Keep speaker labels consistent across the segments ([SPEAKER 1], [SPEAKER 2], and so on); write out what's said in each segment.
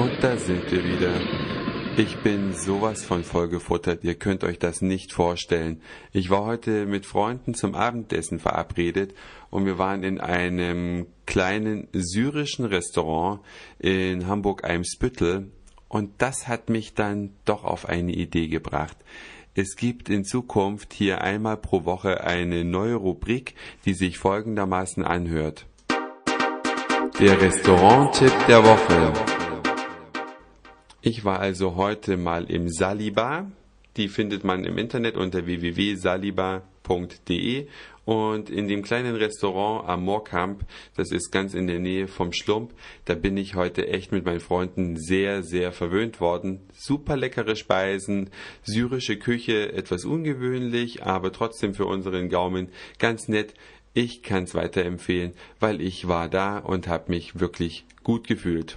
[SPEAKER 1] Und da sind wir wieder. Ich bin sowas von vollgefuttert, ihr könnt euch das nicht vorstellen. Ich war heute mit Freunden zum Abendessen verabredet und wir waren in einem kleinen syrischen Restaurant in Hamburg-Eimsbüttel und das hat mich dann doch auf eine Idee gebracht. Es gibt in Zukunft hier einmal pro Woche eine neue Rubrik, die sich folgendermaßen anhört. Der Restaurant-Tipp der Woche. Ich war also heute mal im Saliba. Die findet man im Internet unter www.saliba.de und in dem kleinen Restaurant am Moorkamp, das ist ganz in der Nähe vom Schlump, da bin ich heute echt mit meinen Freunden sehr, sehr verwöhnt worden. Super leckere Speisen, syrische Küche, etwas ungewöhnlich, aber trotzdem für unseren Gaumen ganz nett. Ich kann's weiterempfehlen, weil ich war da und habe mich wirklich gut gefühlt.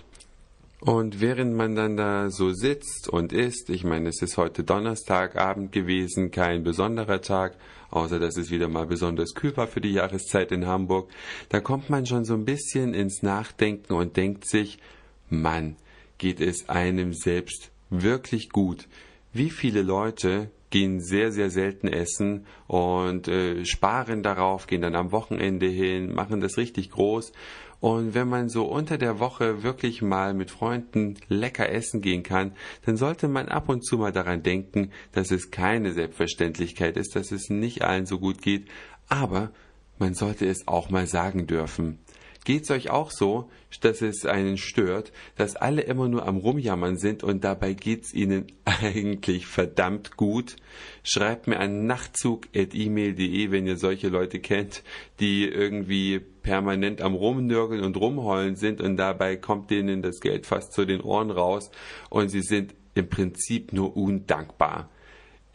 [SPEAKER 1] Und während man dann da so sitzt und isst, ich meine, es ist heute Donnerstagabend gewesen, kein besonderer Tag, außer dass es wieder mal besonders kühl war für die Jahreszeit in Hamburg, da kommt man schon so ein bisschen ins Nachdenken und denkt sich, Mann, geht es einem selbst wirklich gut. Wie viele Leute gehen sehr, sehr selten essen und äh, sparen darauf, gehen dann am Wochenende hin, machen das richtig groß. Und wenn man so unter der Woche wirklich mal mit Freunden lecker essen gehen kann, dann sollte man ab und zu mal daran denken, dass es keine Selbstverständlichkeit ist, dass es nicht allen so gut geht, aber man sollte es auch mal sagen dürfen. Geht's euch auch so, dass es einen stört, dass alle immer nur am Rumjammern sind und dabei geht's ihnen eigentlich verdammt gut? Schreibt mir an nachtzug.email.de, wenn ihr solche Leute kennt, die irgendwie permanent am Rumnörgeln und Rumheulen sind und dabei kommt denen das Geld fast zu den Ohren raus und sie sind im Prinzip nur undankbar.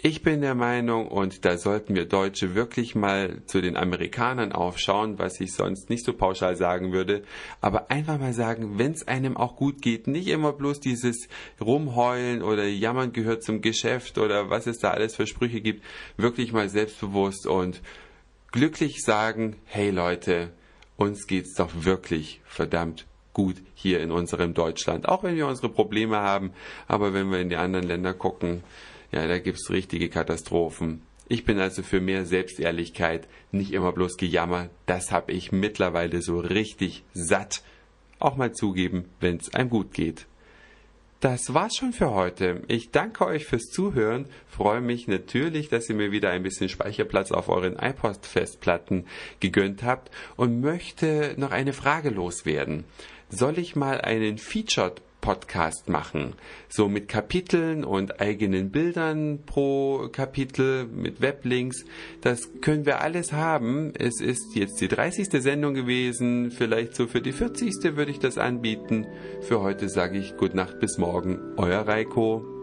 [SPEAKER 1] Ich bin der Meinung, und da sollten wir Deutsche wirklich mal zu den Amerikanern aufschauen, was ich sonst nicht so pauschal sagen würde, aber einfach mal sagen, wenn es einem auch gut geht, nicht immer bloß dieses Rumheulen oder Jammern gehört zum Geschäft oder was es da alles für Sprüche gibt, wirklich mal selbstbewusst und glücklich sagen, hey Leute, uns geht's doch wirklich verdammt gut hier in unserem Deutschland, auch wenn wir unsere Probleme haben, aber wenn wir in die anderen Länder gucken, ja, da gibt's richtige Katastrophen. Ich bin also für mehr Selbstehrlichkeit, nicht immer bloß Gejammer. Das habe ich mittlerweile so richtig satt. Auch mal zugeben, wenn's einem gut geht. Das war's schon für heute. Ich danke euch fürs Zuhören, freue mich natürlich, dass ihr mir wieder ein bisschen Speicherplatz auf euren iPod-Festplatten gegönnt habt und möchte noch eine Frage loswerden. Soll ich mal einen Featured Podcast machen. So mit Kapiteln und eigenen Bildern pro Kapitel, mit Weblinks. Das können wir alles haben. Es ist jetzt die 30. Sendung gewesen. Vielleicht so für die 40. würde ich das anbieten. Für heute sage ich Gute Nacht bis morgen. Euer Reiko.